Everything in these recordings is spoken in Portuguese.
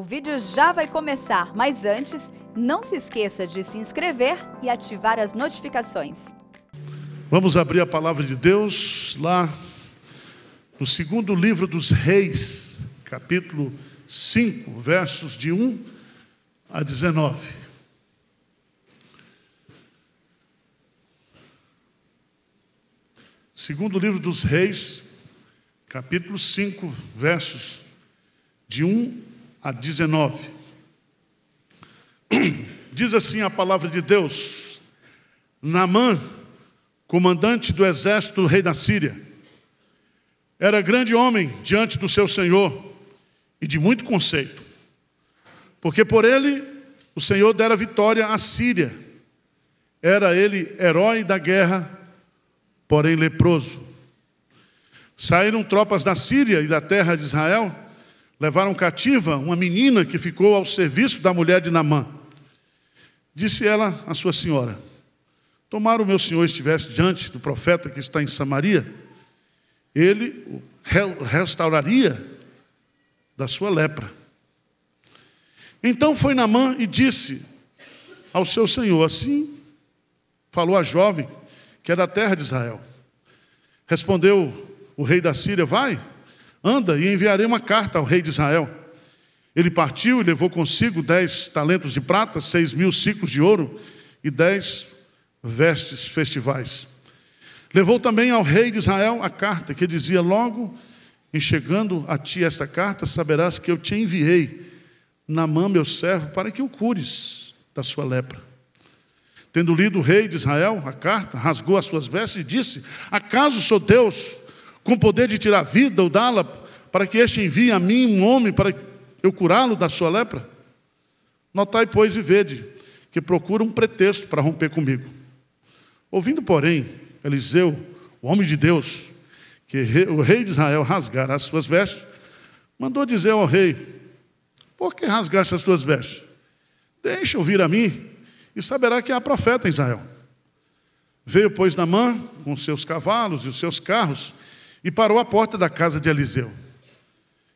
O vídeo já vai começar, mas antes, não se esqueça de se inscrever e ativar as notificações. Vamos abrir a palavra de Deus lá no segundo livro dos Reis, capítulo 5, versos de 1 a 19. Segundo livro dos Reis, capítulo 5, versos de 1 a 19. Diz assim a palavra de Deus: Namã, comandante do exército rei da Síria, era grande homem diante do seu senhor e de muito conceito, porque por ele o Senhor dera vitória à Síria. Era ele herói da guerra, porém leproso. Saíram tropas da Síria e da terra de Israel levaram cativa uma menina que ficou ao serviço da mulher de Namã. Disse ela à sua senhora: Tomara o meu senhor estivesse diante do profeta que está em Samaria, ele o restauraria da sua lepra. Então foi Namã e disse ao seu senhor: Assim falou a jovem que é da terra de Israel. Respondeu o rei da Síria: Vai Anda e enviarei uma carta ao rei de Israel. Ele partiu e levou consigo dez talentos de prata, seis mil ciclos de ouro e dez vestes festivais. Levou também ao rei de Israel a carta que dizia: Logo em chegando a ti esta carta, saberás que eu te enviei, Namã, meu servo, para que o cures da sua lepra. Tendo lido o rei de Israel a carta, rasgou as suas vestes e disse: Acaso sou Deus? com poder de tirar vida ou dá-la, para que este envie a mim um homem para eu curá-lo da sua lepra? Notai, pois, e vede, que procura um pretexto para romper comigo. Ouvindo, porém, Eliseu, o homem de Deus, que o rei de Israel rasgara as suas vestes, mandou dizer ao rei: Por que rasgaste as suas vestes? Deixa ouvir a mim, e saberá que há profeta em Israel. Veio, pois, Namã com seus cavalos e os seus carros, e parou à porta da casa de Eliseu.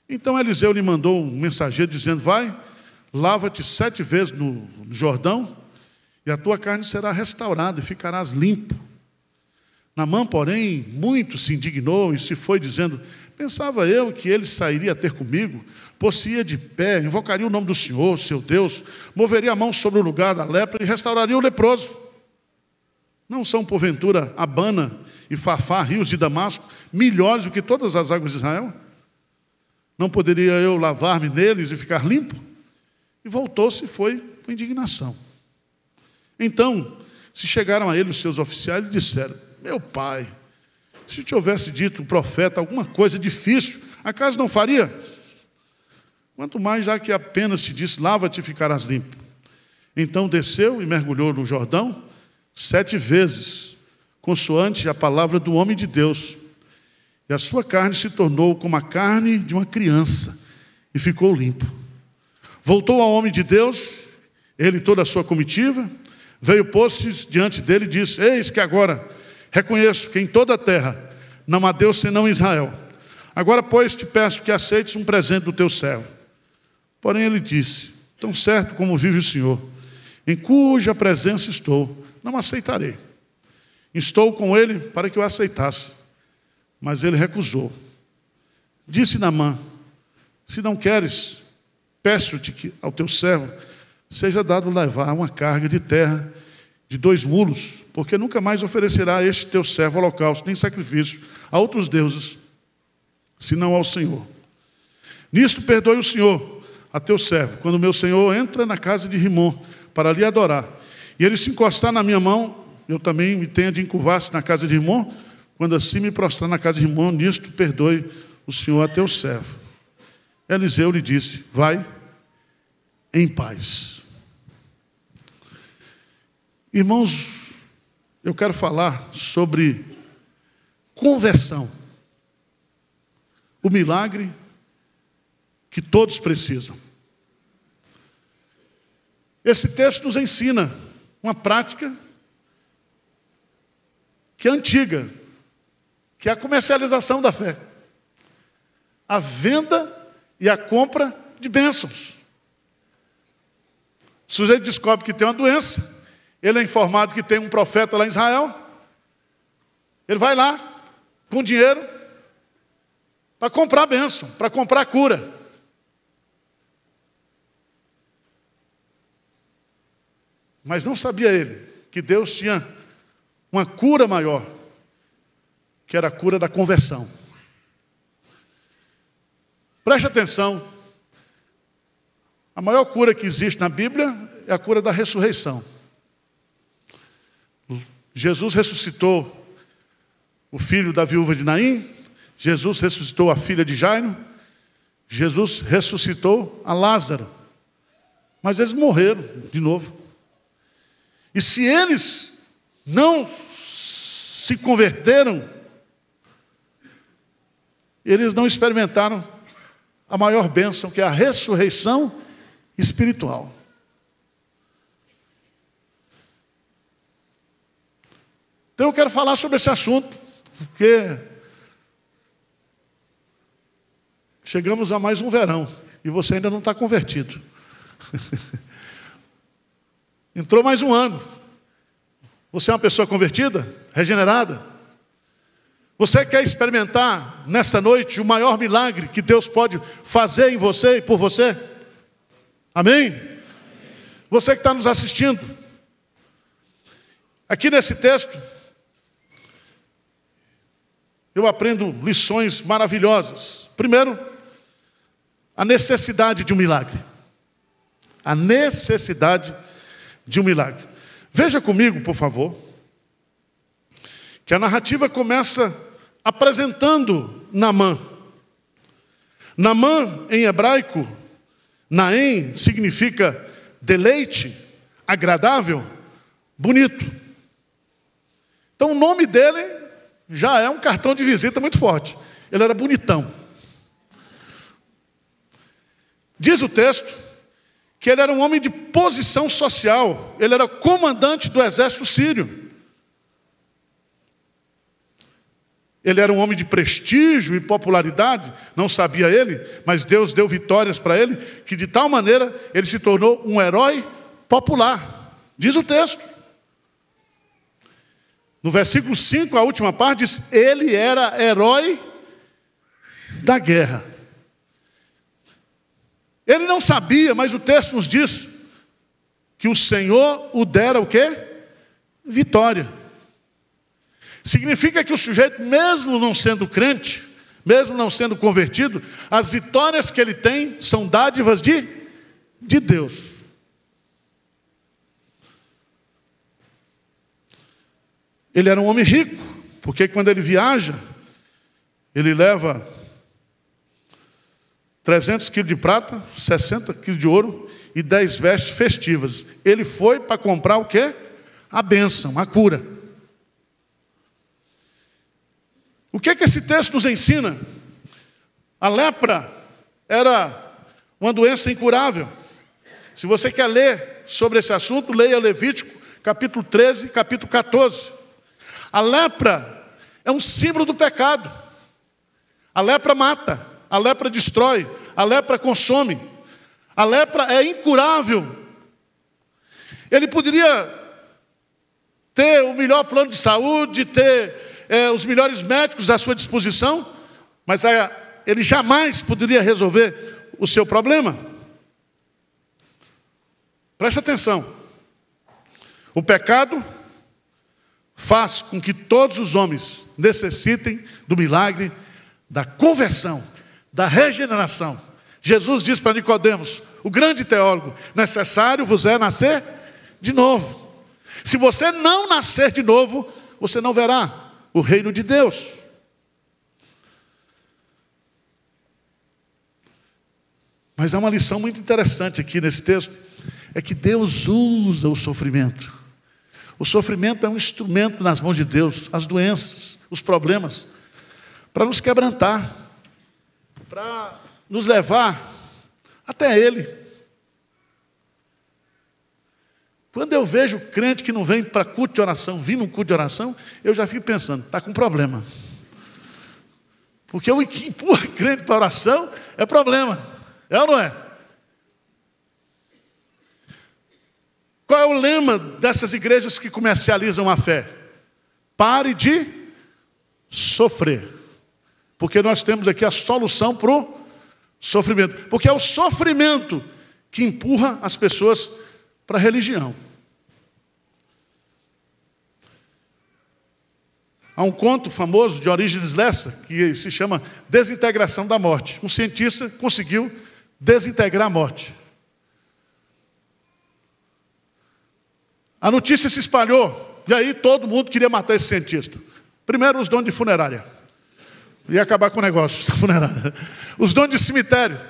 Então Eliseu lhe mandou um mensageiro dizendo: Vai, lava-te sete vezes no Jordão, e a tua carne será restaurada e ficarás limpo. Namã, porém, muito se indignou e se foi, dizendo: Pensava eu que ele sairia a ter comigo, possuía de pé, invocaria o nome do Senhor, seu Deus, moveria a mão sobre o lugar da lepra e restauraria o leproso. Não são, porventura, Abana e Fafá, rios de Damasco, melhores do que todas as águas de Israel? Não poderia eu lavar-me neles e ficar limpo? E voltou-se e foi com indignação. Então, se chegaram a ele os seus oficiais e disseram: Meu pai, se te houvesse dito o profeta alguma coisa difícil, acaso não faria? Quanto mais já que apenas se disse: Lava-te e ficarás limpo. Então desceu e mergulhou no Jordão sete vezes, consoante a palavra do homem de Deus. E a sua carne se tornou como a carne de uma criança e ficou limpo. Voltou ao homem de Deus, ele e toda a sua comitiva, veio pôs-se diante dele e disse: Eis que agora reconheço que em toda a terra não há Deus senão Israel. Agora, pois, te peço que aceites um presente do teu servo. Porém, ele disse: Tão certo como vive o Senhor, em cuja presença estou, não aceitarei. Estou com ele para que o aceitasse, mas ele recusou. Disse Namã: Se não queres, peço-te que ao teu servo seja dado levar uma carga de terra de dois mulos, porque nunca mais oferecerá este teu servo holocausto, nem sacrifício a outros deuses, senão ao Senhor. Nisto perdoe o Senhor a teu servo, quando meu Senhor entra na casa de Rimon para lhe adorar, e ele se encostar na minha mão eu também me tenha de encurvar-se na casa de irmão, quando assim me prostrar na casa de irmão, nisto perdoe o Senhor a teu servo. Eliseu lhe disse: Vai em paz. Irmãos, eu quero falar sobre conversão. O milagre que todos precisam. Esse texto nos ensina uma prática que é antiga, que é a comercialização da fé. A venda e a compra de bênçãos. O sujeito descobre que tem uma doença, ele é informado que tem um profeta lá em Israel, ele vai lá com dinheiro para comprar bênção, para comprar cura. Mas não sabia ele que Deus tinha uma cura maior, que era a cura da conversão. Preste atenção. A maior cura que existe na Bíblia é a cura da ressurreição. Jesus ressuscitou o filho da viúva de Naim, Jesus ressuscitou a filha de Jairo, Jesus ressuscitou a Lázaro. Mas eles morreram de novo. E se eles não se converteram, eles não experimentaram a maior bênção, que é a ressurreição espiritual. Então eu quero falar sobre esse assunto, porque chegamos a mais um verão e você ainda não está convertido. Entrou mais um ano. Você é uma pessoa convertida, regenerada? Você quer experimentar nesta noite o maior milagre que Deus pode fazer em você e por você? Amém? Você que está nos assistindo, aqui nesse texto, eu aprendo lições maravilhosas. Primeiro, a necessidade de um milagre. A necessidade de um milagre. Veja comigo, por favor, que a narrativa começa apresentando Namã. Namã, em hebraico, Naem significa deleite, agradável, bonito. Então o nome dele já é um cartão de visita muito forte. Ele era bonitão. Diz o texto que ele era um homem de posição social, ele era comandante do exército sírio. Ele era um homem de prestígio e popularidade, não sabia ele, mas Deus deu vitórias para ele, que de tal maneira ele se tornou um herói popular. Diz o texto. No versículo 5, a última parte, diz: Ele era herói da guerra. Ele não sabia, mas o texto nos diz que o Senhor o dera o quê? Vitória. Significa que o sujeito, mesmo não sendo crente, mesmo não sendo convertido, as vitórias que ele tem são dádivas de, de Deus. Ele era um homem rico, porque quando ele viaja, ele leva 300 quilos de prata, 60 quilos de ouro e 10 vestes festivas. Ele foi para comprar o quê? A bênção, a cura. O que é que esse texto nos ensina? A lepra era uma doença incurável. Se você quer ler sobre esse assunto, leia Levítico, capítulo 13, capítulo 14. A lepra é um símbolo do pecado. A lepra mata. A lepra destrói, a lepra consome, a lepra é incurável. Ele poderia ter o melhor plano de saúde, ter é, os melhores médicos à sua disposição, mas ele jamais poderia resolver o seu problema. Preste atenção. O pecado faz com que todos os homens necessitem do milagre da conversão da regeneração. Jesus diz para Nicodemos, o grande teólogo, necessário vos é nascer de novo. Se você não nascer de novo, você não verá o reino de Deus. Mas há uma lição muito interessante aqui nesse texto, é que Deus usa o sofrimento. O sofrimento é um instrumento nas mãos de Deus, as doenças, os problemas, para nos quebrantar, para nos levar até Ele. Quando eu vejo crente que não vem para culto de oração, vindo num culto de oração, eu já fico pensando, está com problema. Porque o que empurra crente para oração é problema. É ou não é? Qual é o lema dessas igrejas que comercializam a fé? Pare de sofrer. Porque nós temos aqui a solução para o sofrimento. Porque é o sofrimento que empurra as pessoas para a religião. Há um conto famoso de origem Lessa que se chama Desintegração da Morte. Um cientista conseguiu desintegrar a morte. A notícia se espalhou e aí todo mundo queria matar esse cientista. Primeiro os donos de funerária. Ia acabar com o negócio tá da funerária. Os donos de cemitério,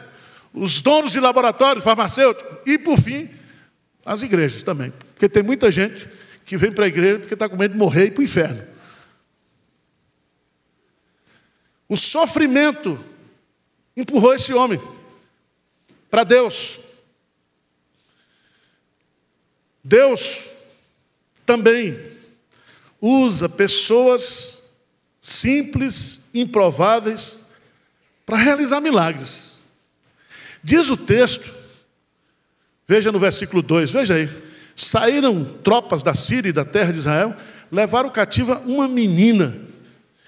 os donos de laboratório farmacêutico e, por fim, as igrejas também. Porque tem muita gente que vem para a igreja porque está com medo de morrer e ir para o inferno. O sofrimento empurrou esse homem para Deus. Deus também usa pessoas simples, improváveis, para realizar milagres. Diz o texto, veja no versículo 2, veja aí. Saíram tropas da Síria e da terra de Israel, levaram cativa uma menina.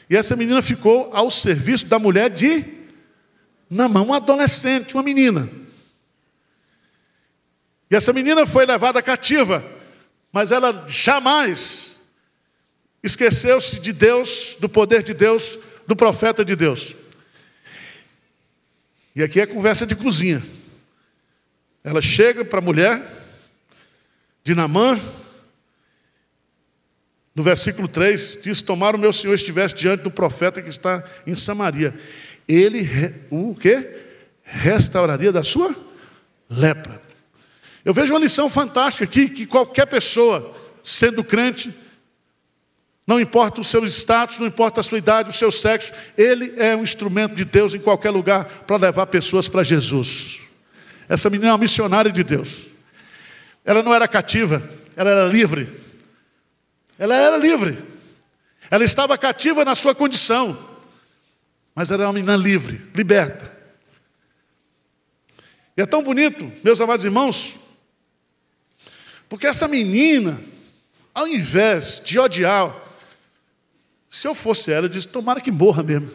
E essa menina ficou ao serviço da mulher de Namã, uma adolescente, uma menina. E essa menina foi levada cativa, mas ela jamais esqueceu-se de Deus, do poder de Deus, do profeta de Deus. E aqui é conversa de cozinha. Ela chega para a mulher de Namã, no versículo 3, diz: Tomara o meu senhor estivesse diante do profeta que está em Samaria. Ele o que? Restauraria da sua lepra. Eu vejo uma lição fantástica aqui que qualquer pessoa, sendo crente, não importa o seu status, não importa a sua idade, o seu sexo, ele é um instrumento de Deus em qualquer lugar para levar pessoas para Jesus. Essa menina é uma missionária de Deus. Ela não era cativa, ela era livre. Ela era livre. Ela estava cativa na sua condição, mas era é uma menina livre, liberta. E é tão bonito, meus amados irmãos, porque essa menina, ao invés de odiar se eu fosse ela, eu disse: tomara que morra mesmo.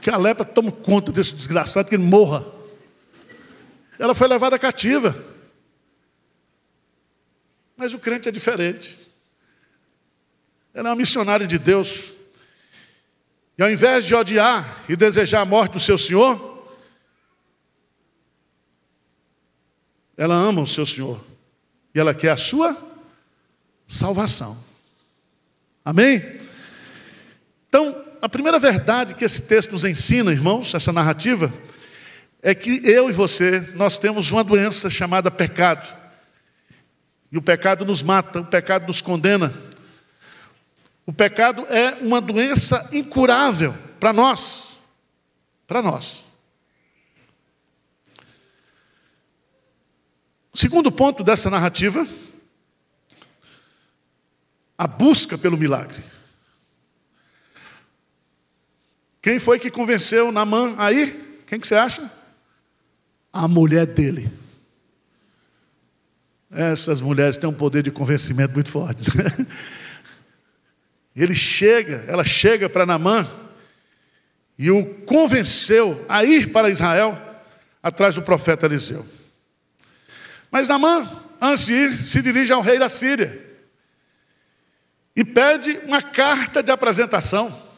Que a lepra tome conta desse desgraçado, que ele morra. Ela foi levada cativa. Mas o crente é diferente. Ela é uma missionária de Deus. E ao invés de odiar e desejar a morte do seu Senhor, ela ama o seu Senhor. E ela quer a sua salvação. Amém? Então, a primeira verdade que esse texto nos ensina, irmãos, essa narrativa, é que eu e você, nós temos uma doença chamada pecado. E o pecado nos mata, o pecado nos condena. O pecado é uma doença incurável para nós. Para nós. Segundo ponto dessa narrativa, a busca pelo milagre. Quem foi que convenceu Namã aí? Quem que você acha? A mulher dele. Essas mulheres têm um poder de convencimento muito forte. Né? Ele chega, ela chega para Namã e o convenceu a ir para Israel atrás do profeta Eliseu. Mas Namã, antes de ir, se dirige ao rei da Síria e pede uma carta de apresentação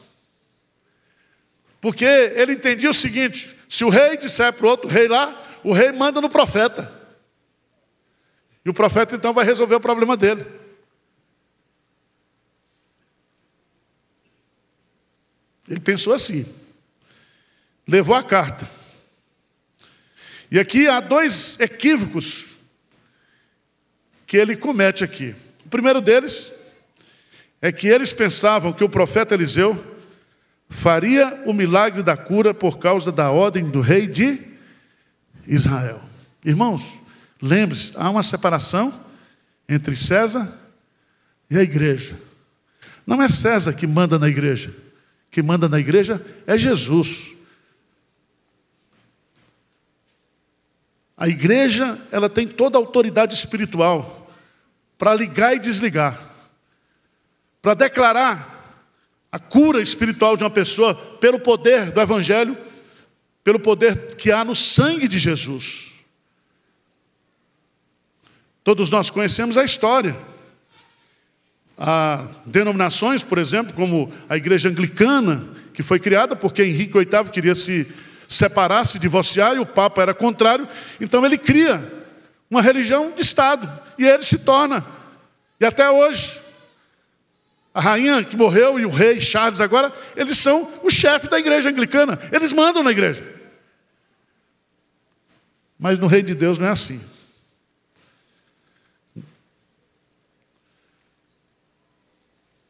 porque ele entendia o seguinte: se o rei disser para o outro rei lá, o rei manda no profeta. E o profeta então vai resolver o problema dele. Ele pensou assim. Levou a carta. E aqui há dois equívocos que ele comete aqui. O primeiro deles é que eles pensavam que o profeta Eliseu faria o milagre da cura por causa da ordem do rei de Israel. Irmãos, lembre-se, há uma separação entre César e a igreja. Não é César que manda na igreja. Que manda na igreja é Jesus. A igreja, ela tem toda a autoridade espiritual para ligar e desligar, para declarar a cura espiritual de uma pessoa pelo poder do Evangelho, pelo poder que há no sangue de Jesus. Todos nós conhecemos a história. Há denominações, por exemplo, como a Igreja Anglicana, que foi criada porque Henrique VIII queria se separar, se divorciar, e o Papa era contrário, então ele cria uma religião de Estado, e ele se torna, e até hoje, a rainha que morreu e o rei Charles agora, eles são o chefe da igreja anglicana, eles mandam na igreja. Mas no reino de Deus não é assim.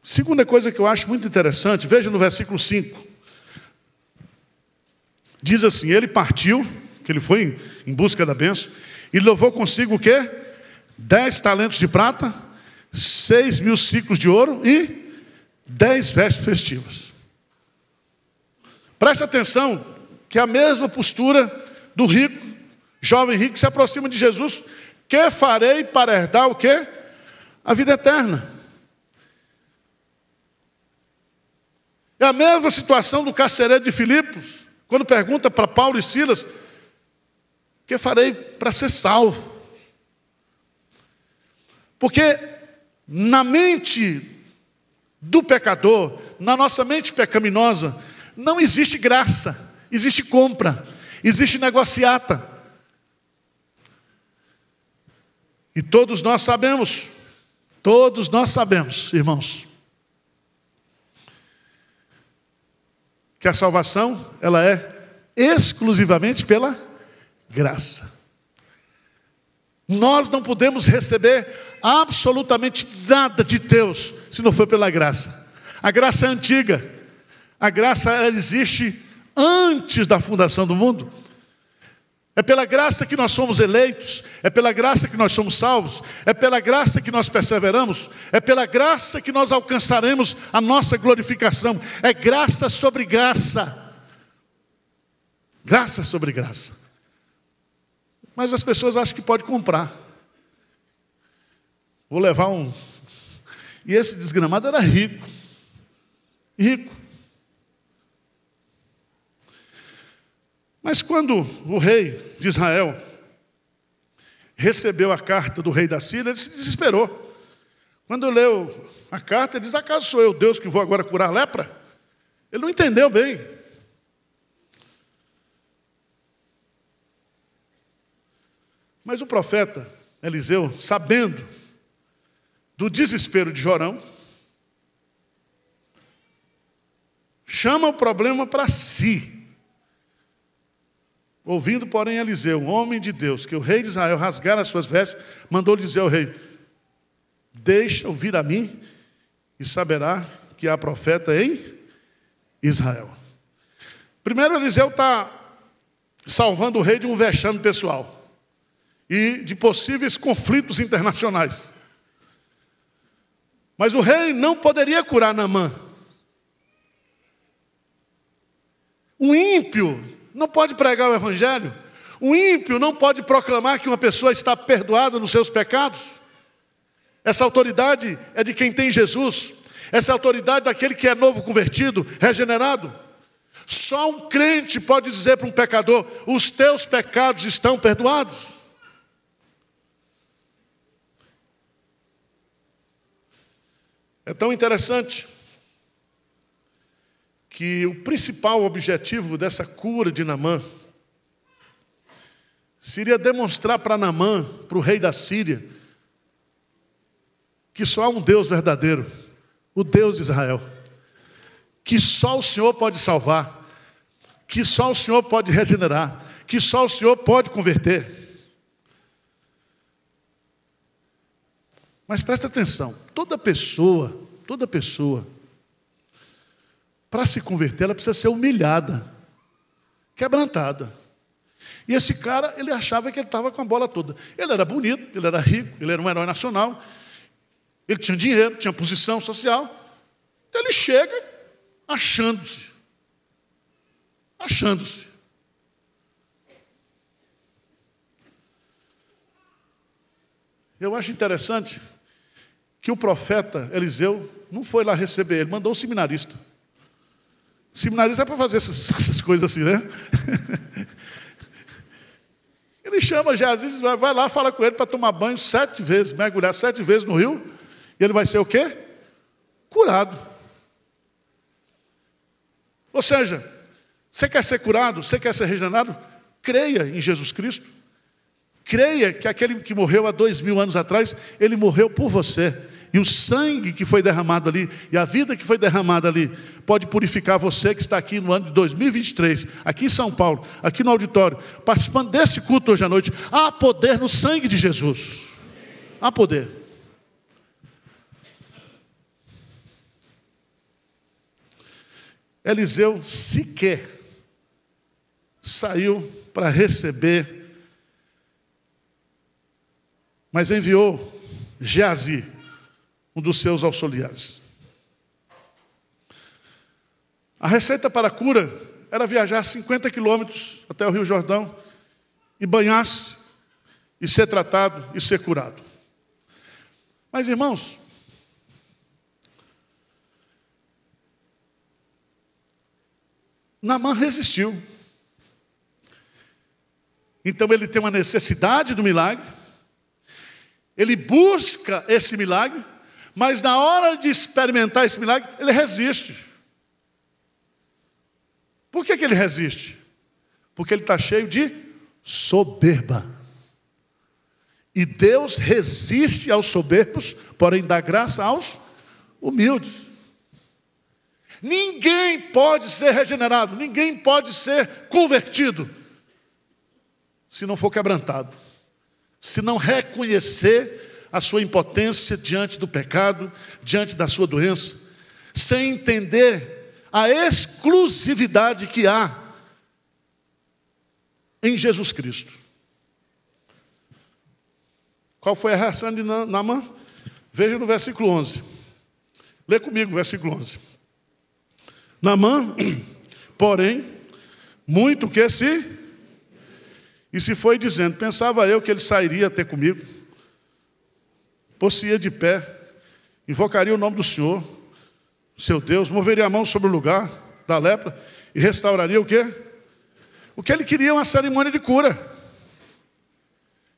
Segunda coisa que eu acho muito interessante, veja no versículo 5. Diz assim: Ele partiu, que ele foi em busca da benção, e levou consigo o quê? Dez talentos de prata, seis mil ciclos de ouro e dez vestes festivas. Preste atenção que a mesma postura do rico, jovem rico, se aproxima de Jesus. Que farei para herdar o quê? A vida eterna. É a mesma situação do carcereiro de Filipos, quando pergunta para Paulo e Silas: Que farei para ser salvo? Porque na mente do pecador, na nossa mente pecaminosa, não existe graça, existe compra, existe negociata. E todos nós sabemos, todos nós sabemos, irmãos, que a salvação, ela é exclusivamente pela graça. Nós não podemos receber absolutamente nada de Deus se não for pela graça. A graça é antiga. A graça ela existe antes da fundação do mundo. É pela graça que nós somos eleitos, é pela graça que nós somos salvos, é pela graça que nós perseveramos, é pela graça que nós alcançaremos a nossa glorificação. É graça sobre graça. Graça sobre graça. Mas as pessoas acham que pode comprar. Vou levar um. E esse desgramado era rico. Rico. Mas quando o rei de Israel recebeu a carta do rei da Síria, ele se desesperou. Quando leu a carta, ele diz: Acaso sou eu Deus que vou agora curar a lepra? Ele não entendeu bem. Mas o profeta Eliseu, sabendo do desespero de Jorão, chama o problema para si. Ouvindo, porém, Eliseu, homem de Deus, que o rei de Israel rasgara as suas vestes, mandou dizer ao rei: Deixa ouvir a mim, e saberá que há profeta em Israel. Primeiro, Eliseu está salvando o rei de um vexame pessoal e de possíveis conflitos internacionais. Mas o rei não poderia curar Namã. Um ímpio não pode pregar o evangelho. Um ímpio não pode proclamar que uma pessoa está perdoada nos seus pecados. Essa autoridade é de quem tem Jesus. Essa é autoridade é daquele que é novo convertido, regenerado. Só um crente pode dizer para um pecador: os teus pecados estão perdoados. É tão interessante que o principal objetivo dessa cura de Namã seria demonstrar para Namã, para o rei da Síria, que só há um Deus verdadeiro, o Deus de Israel, que só o Senhor pode salvar, que só o Senhor pode regenerar, que só o Senhor pode converter. Mas presta atenção, toda pessoa, toda pessoa, para se converter, ela precisa ser humilhada, quebrantada. E esse cara, ele achava que ele estava com a bola toda. Ele era bonito, ele era rico, ele era um herói nacional, ele tinha dinheiro, tinha posição social. Então ele chega achando-se. Achando-se. Eu acho interessante que o profeta Eliseu não foi lá receber ele, mandou um seminarista. O seminarista é para fazer essas, essas coisas assim, né? Ele chama Jesus, vai lá, fala com ele para tomar banho sete vezes, mergulhar sete vezes no rio, e ele vai ser o quê? Curado. Ou seja, você quer ser curado, você quer ser regenerado? Creia em Jesus Cristo. Creia que aquele que morreu há dois mil anos atrás, ele morreu por você. E o sangue que foi derramado ali, e a vida que foi derramada ali, pode purificar você que está aqui no ano de 2023, aqui em São Paulo, aqui no auditório, participando desse culto hoje à noite. Há poder no sangue de Jesus. Há poder. Eliseu sequer saiu para receber, mas enviou Geazi um dos seus auxiliares. A receita para a cura era viajar 50 quilômetros até o Rio Jordão e banhar-se, e ser tratado e ser curado. Mas, irmãos, Namã resistiu. Então ele tem uma necessidade do milagre, ele busca esse milagre, mas na hora de experimentar esse milagre, ele resiste. Por que, que ele resiste? Porque ele está cheio de soberba. E Deus resiste aos soberbos, porém dá graça aos humildes. Ninguém pode ser regenerado, ninguém pode ser convertido, se não for quebrantado, se não reconhecer a sua impotência diante do pecado, diante da sua doença, sem entender a exclusividade que há em Jesus Cristo. Qual foi a reação de Naamã? Veja no versículo 11. Lê comigo o versículo 11. Naamã, porém, muito que se. E se foi dizendo, pensava eu que ele sairia até comigo pôr-se-ia de pé, invocaria o nome do Senhor, seu Deus, moveria a mão sobre o lugar da lepra e restauraria o quê? O que ele queria é uma cerimônia de cura.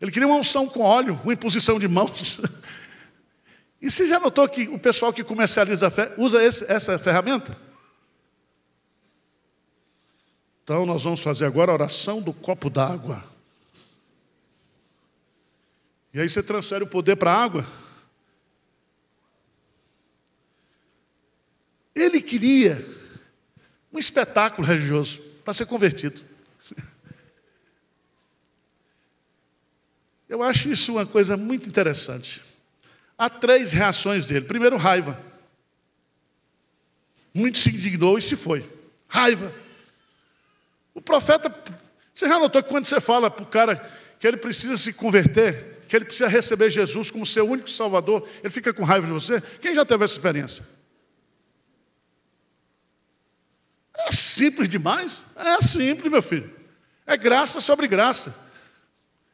Ele queria uma unção com óleo, uma imposição de mãos. E você já notou que o pessoal que comercializa a fé usa esse, essa ferramenta? Então nós vamos fazer agora a oração do copo d'água. E aí você transfere o poder para a água. Ele queria um espetáculo religioso para ser convertido. Eu acho isso uma coisa muito interessante. Há três reações dele. Primeiro, raiva. Muito se indignou e se foi. Raiva. O profeta, você já notou que quando você fala para o cara que ele precisa se converter, que ele precisa receber Jesus como seu único Salvador, ele fica com raiva de você? Quem já teve essa experiência? É simples demais? É simples, meu filho. É graça sobre graça.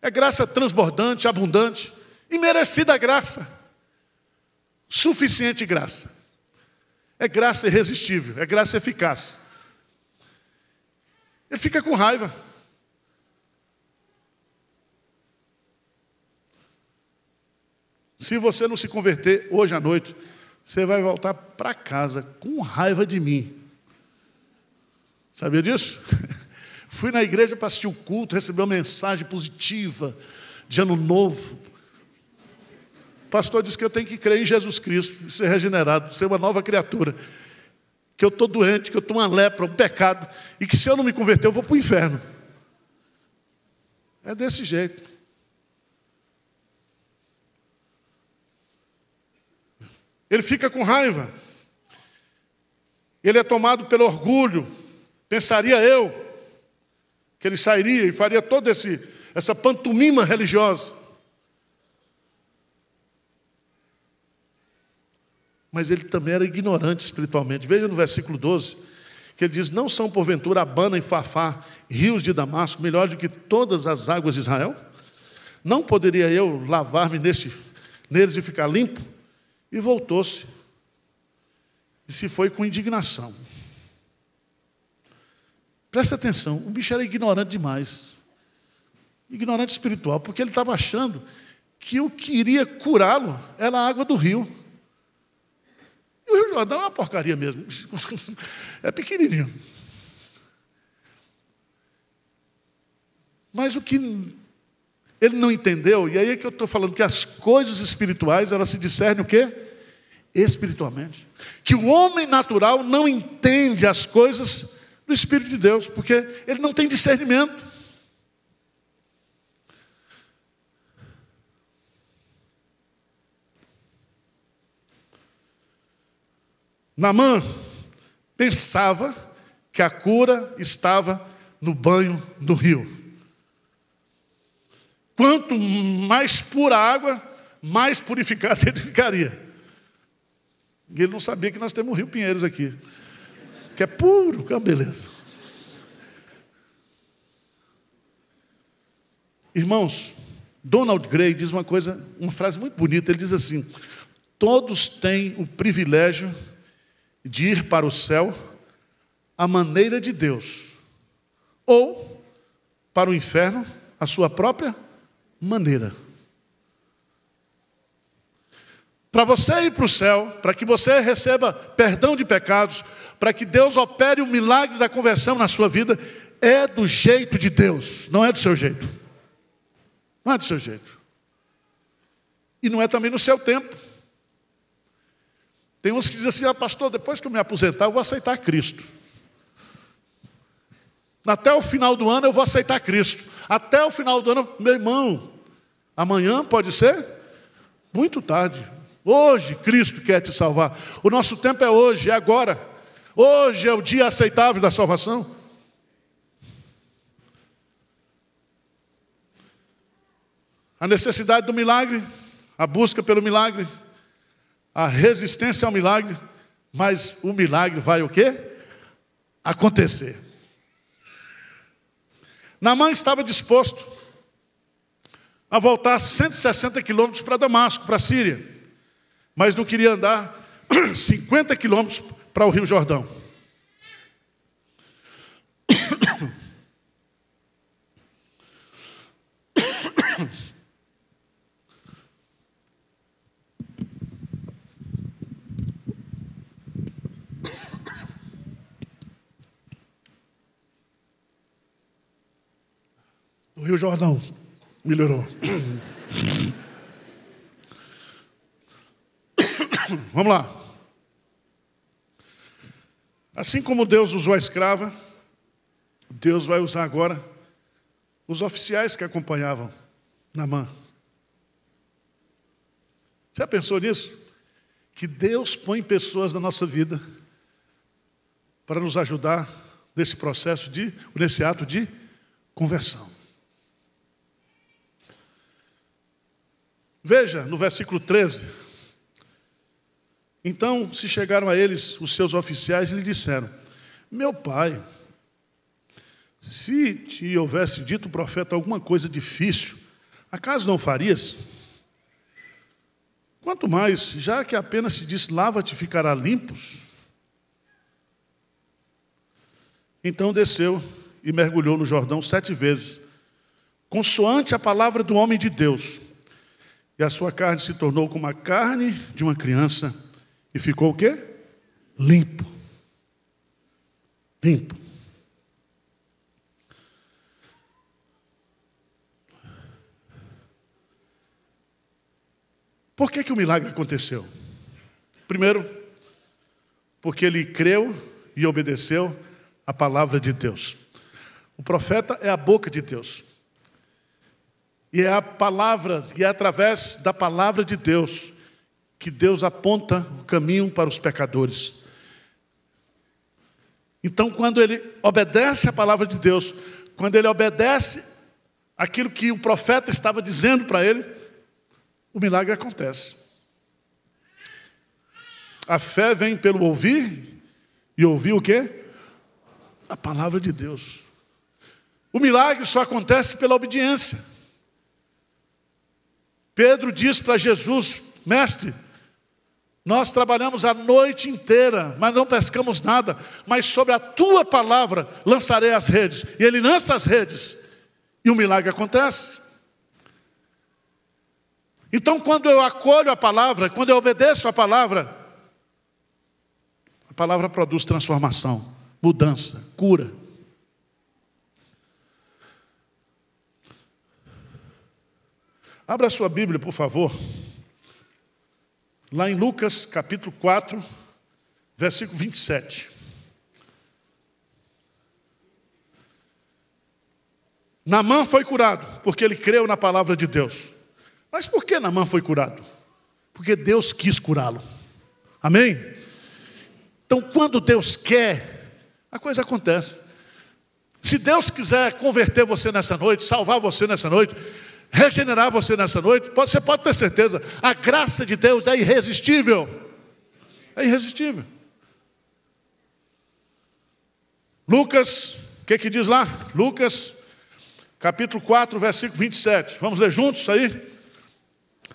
É graça transbordante, abundante, imerecida graça. Suficiente graça. É graça irresistível, é graça eficaz. Ele fica com raiva. Se você não se converter hoje à noite, você vai voltar para casa com raiva de mim. Sabia disso? Fui na igreja para assistir o culto, recebi uma mensagem positiva de ano novo. O pastor disse que eu tenho que crer em Jesus Cristo, ser regenerado, ser uma nova criatura. Que eu estou doente, que eu estou uma lepra, um pecado, e que se eu não me converter, eu vou para o inferno. É desse jeito. Ele fica com raiva. Ele é tomado pelo orgulho. Pensaria eu que ele sairia e faria toda esse, essa pantomima religiosa. Mas ele também era ignorante espiritualmente. Veja no versículo 12, que ele diz: Não são porventura Abana e Fafá, rios de Damasco, melhores do que todas as águas de Israel? Não poderia eu lavar-me neles e ficar limpo? E voltou-se. E se foi com indignação. Presta atenção, o bicho era ignorante demais. Ignorante espiritual, porque ele estava achando que o que iria curá-lo era a água do rio. E o Rio Jordão é uma porcaria mesmo. é pequenininho. Mas o que ele não entendeu, e aí é que eu estou falando que as coisas espirituais, elas se discernem o quê? Espiritualmente. Que o homem natural não entende as coisas do Espírito de Deus, porque ele não tem discernimento. Namã pensava que a cura estava no banho do rio quanto mais pura água, mais purificado ele ficaria. E ele não sabia que nós temos o Rio Pinheiros aqui, que é puro, que é uma beleza. Irmãos, Donald Gray diz uma coisa, uma frase muito bonita. Ele diz assim: Todos têm o privilégio de ir para o céu à maneira de Deus, ou para o inferno, à sua própria maneira. Para você ir para o céu, para que você receba perdão de pecados, para que Deus opere o milagre da conversão na sua vida, é do jeito de Deus, não é do seu jeito. Não é do seu jeito. E não é também no seu tempo. Tem uns que dizem assim: ah, pastor, depois que eu me aposentar, eu vou aceitar Cristo. Até o final do ano eu vou aceitar Cristo. Até o final do ano, meu irmão, Amanhã pode ser muito tarde. Hoje Cristo quer te salvar. O nosso tempo é hoje, é agora. Hoje é o dia aceitável da salvação. A necessidade do milagre, a busca pelo milagre, a resistência ao milagre, mas o milagre vai o quê? Acontecer. Namã estava disposto a voltar 160 quilômetros para Damasco, para a Síria, mas não queria andar 50 quilômetros para o Rio Jordão. O Rio Jordão. Melhorou. Vamos lá. Assim como Deus usou a escrava, Deus vai usar agora os oficiais que acompanhavam Namã. Você já pensou nisso? Que Deus põe pessoas na nossa vida para nos ajudar nesse processo de, nesse ato de conversão. Veja no versículo 13. Então se chegaram a eles os seus oficiais e lhe disseram: Meu pai, se te houvesse dito o profeta alguma coisa difícil, acaso não farias? Quanto mais, já que apenas se disse: lava-te ficará limpos. Então desceu e mergulhou no Jordão sete vezes, consoante a palavra do homem de Deus. E a sua carne se tornou como a carne de uma criança e ficou o quê? Limpo. Limpo. Por que, que o milagre aconteceu? Primeiro, porque ele creu e obedeceu a palavra de Deus. O profeta é a boca de Deus. E é a palavra, e é através da palavra de Deus que Deus aponta o caminho para os pecadores. Então, quando ele obedece a palavra de Deus, quando ele obedece aquilo que o profeta estava dizendo para ele, o milagre acontece. A fé vem pelo ouvir, e ouvir o quê? A palavra de Deus. O milagre só acontece pela obediência. Pedro diz para Jesus: Mestre, nós trabalhamos a noite inteira, mas não pescamos nada, mas sobre a tua palavra lançarei as redes. E ele lança as redes, e o um milagre acontece. Então, quando eu acolho a palavra, quando eu obedeço a palavra, a palavra produz transformação, mudança, cura. Abra sua Bíblia, por favor. Lá em Lucas, capítulo 4, versículo 27. Namã foi curado, porque ele creu na palavra de Deus. Mas por que Namã foi curado? Porque Deus quis curá-lo. Amém? Então, quando Deus quer, a coisa acontece. Se Deus quiser converter você nessa noite, salvar você nessa noite, regenerar você nessa noite, você pode ter certeza, a graça de Deus é irresistível. É irresistível. Lucas, o que, que diz lá? Lucas, capítulo 4, versículo 27. Vamos ler juntos aí?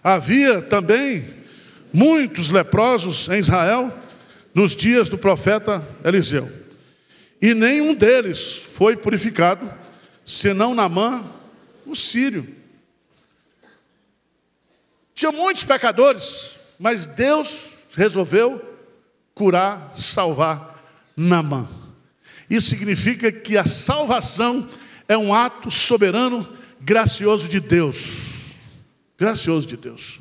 Havia também muitos leprosos em Israel nos dias do profeta Eliseu. E nenhum deles foi purificado, senão Namã, o sírio. Tinha muitos pecadores, mas Deus resolveu curar, salvar Namã. Isso significa que a salvação é um ato soberano, gracioso de Deus. Gracioso de Deus.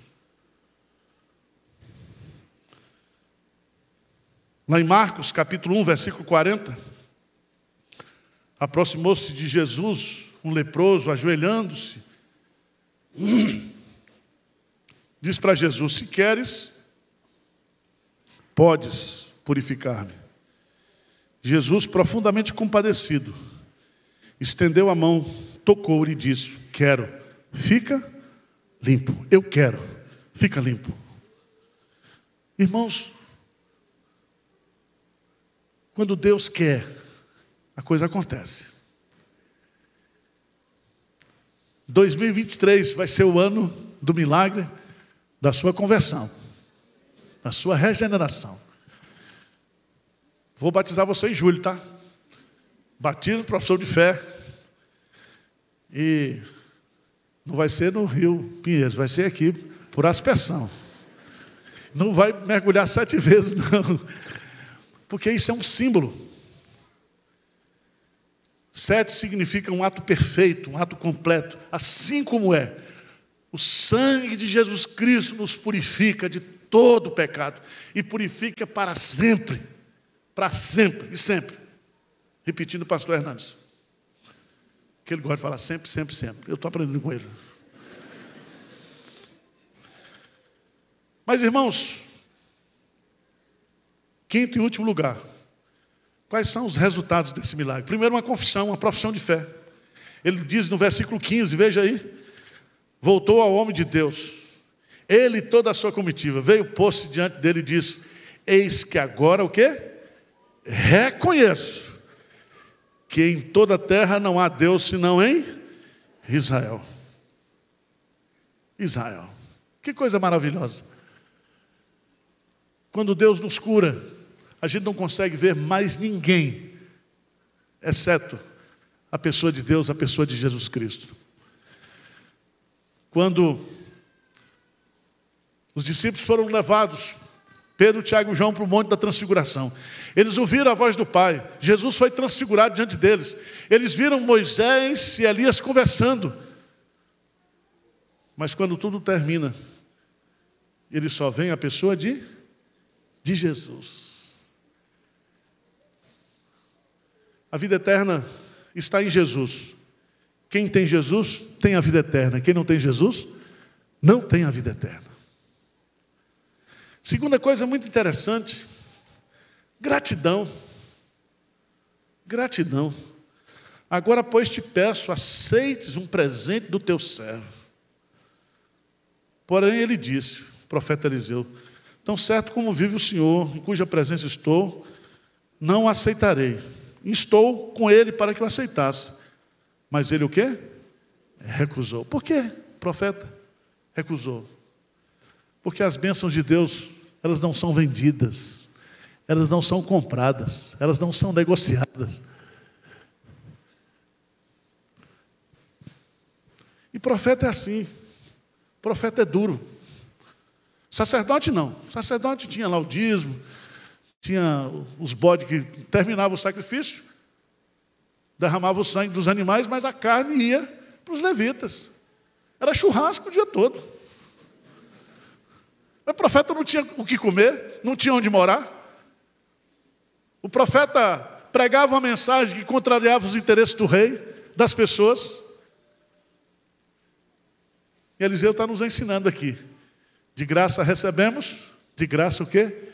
Lá em Marcos, capítulo 1, versículo 40, aproximou-se de Jesus um leproso, ajoelhando-se diz para Jesus: Se queres, podes purificar-me. Jesus, profundamente compadecido, estendeu a mão, tocou-lhe e disse: Quero, fica limpo. Eu quero, fica limpo. Irmãos, quando Deus quer, a coisa acontece. 2023 vai ser o ano do milagre da sua conversão, da sua regeneração. Vou batizar você em julho, tá? Batismo, professor de fé. E não vai ser no Rio Pinheiros, vai ser aqui, por aspersão. Não vai mergulhar sete vezes, não. Porque isso é um símbolo. Sete significa um ato perfeito, um ato completo, assim como é. O sangue de Jesus Cristo nos purifica de todo o pecado e purifica para sempre, para sempre e sempre. Repetindo o pastor Hernandes, que ele gosta de falar sempre, sempre, sempre. Eu estou aprendendo com ele. Mas irmãos, quinto e último lugar, quais são os resultados desse milagre? Primeiro, uma confissão, uma profissão de fé. Ele diz no versículo 15, veja aí, voltou ao homem de Deus. Ele e toda a sua comitiva veio posto diante dele e disse: Eis que agora o que? Reconheço que em toda a terra não há Deus senão em Israel. Israel. Que coisa maravilhosa. Quando Deus nos cura, a gente não consegue ver mais ninguém, exceto a pessoa de Deus, a pessoa de Jesus Cristo quando os discípulos foram levados, Pedro, Tiago e João, para o Monte da Transfiguração. Eles ouviram a voz do Pai. Jesus foi transfigurado diante deles. Eles viram Moisés e Elias conversando. Mas quando tudo termina, ele só vem a pessoa de, de Jesus. A vida eterna está em Jesus. Quem tem Jesus tem a vida eterna, quem não tem Jesus não tem a vida eterna. Segunda coisa muito interessante, gratidão. Gratidão. Agora, pois, te peço, aceites um presente do teu servo. Porém, ele disse, o profeta Eliseu: Tão certo como vive o Senhor, em cuja presença estou, não aceitarei. Estou com ele para que o aceitasse. Mas ele o quê? Recusou. Por quê, profeta? Recusou. Porque as bênçãos de Deus, elas não são vendidas, elas não são compradas, elas não são negociadas. E profeta é assim. Profeta é duro. Sacerdote não. Sacerdote tinha laudismo, tinha os bodes que terminava o sacrifício, derramava o sangue dos animais, mas a carne ia para os levitas. Era churrasco o dia todo. O profeta não tinha o que comer, não tinha onde morar. O profeta pregava uma mensagem que contrariava os interesses do rei, das pessoas. E Eliseu está nos ensinando aqui. De graça recebemos, de graça o quê?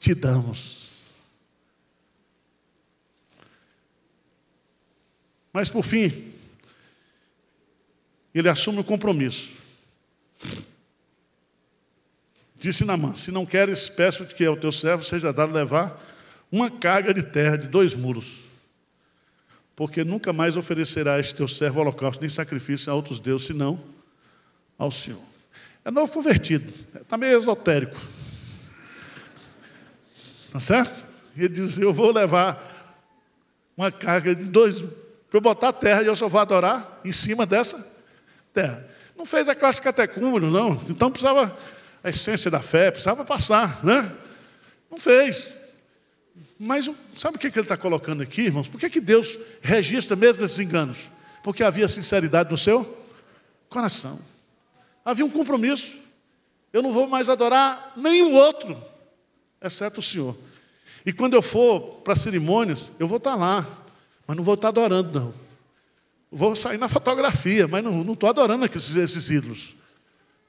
Te damos. Mas por fim, ele assume o compromisso. Disse Namã: Se não queres, peço te que ao teu servo seja dado levar uma carga de terra de dois muros, porque nunca mais oferecerá este teu servo holocausto nem sacrifício a outros deuses, senão ao Senhor. É novo convertido, está é, meio esotérico. Tá certo? Ele diz: Eu vou levar uma carga de dois para eu botar a terra e eu só vou adorar em cima dessa terra. Não fez a classe catecúmulo, não. Então precisava a essência da fé, precisava passar, né? Não fez. Mas sabe o que ele está colocando aqui, irmãos? Por que, que Deus registra mesmo esses enganos? Porque havia sinceridade no seu coração. Havia um compromisso. Eu não vou mais adorar nenhum outro, exceto o Senhor. E quando eu for para cerimônias, eu vou estar tá lá mas não vou estar adorando, não. Vou sair na fotografia, mas não, não estou adorando esses, esses ídolos.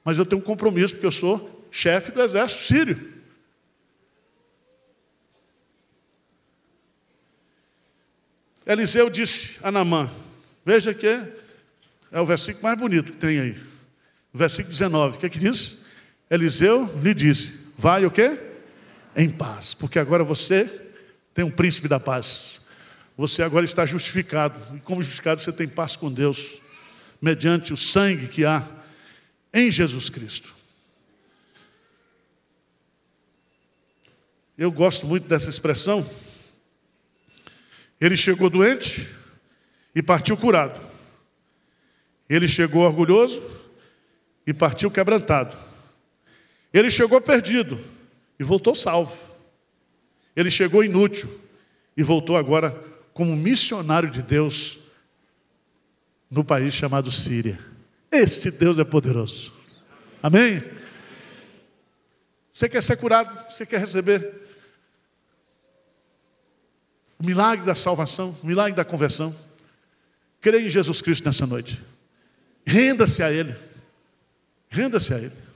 Mas eu tenho um compromisso, porque eu sou chefe do exército sírio. Eliseu disse a Namã, veja que é o versículo mais bonito que tem aí. Versículo 19, o que é que diz? Eliseu lhe disse, vai o quê? Em paz, porque agora você tem um príncipe da paz. Você agora está justificado. E como justificado, você tem paz com Deus, mediante o sangue que há em Jesus Cristo. Eu gosto muito dessa expressão. Ele chegou doente e partiu curado. Ele chegou orgulhoso e partiu quebrantado. Ele chegou perdido e voltou salvo. Ele chegou inútil e voltou agora como missionário de Deus no país chamado Síria. Esse Deus é poderoso. Amém? Você quer ser curado? Você quer receber o milagre da salvação, o milagre da conversão? Creia em Jesus Cristo nessa noite. Renda-se a Ele. Renda-se a Ele.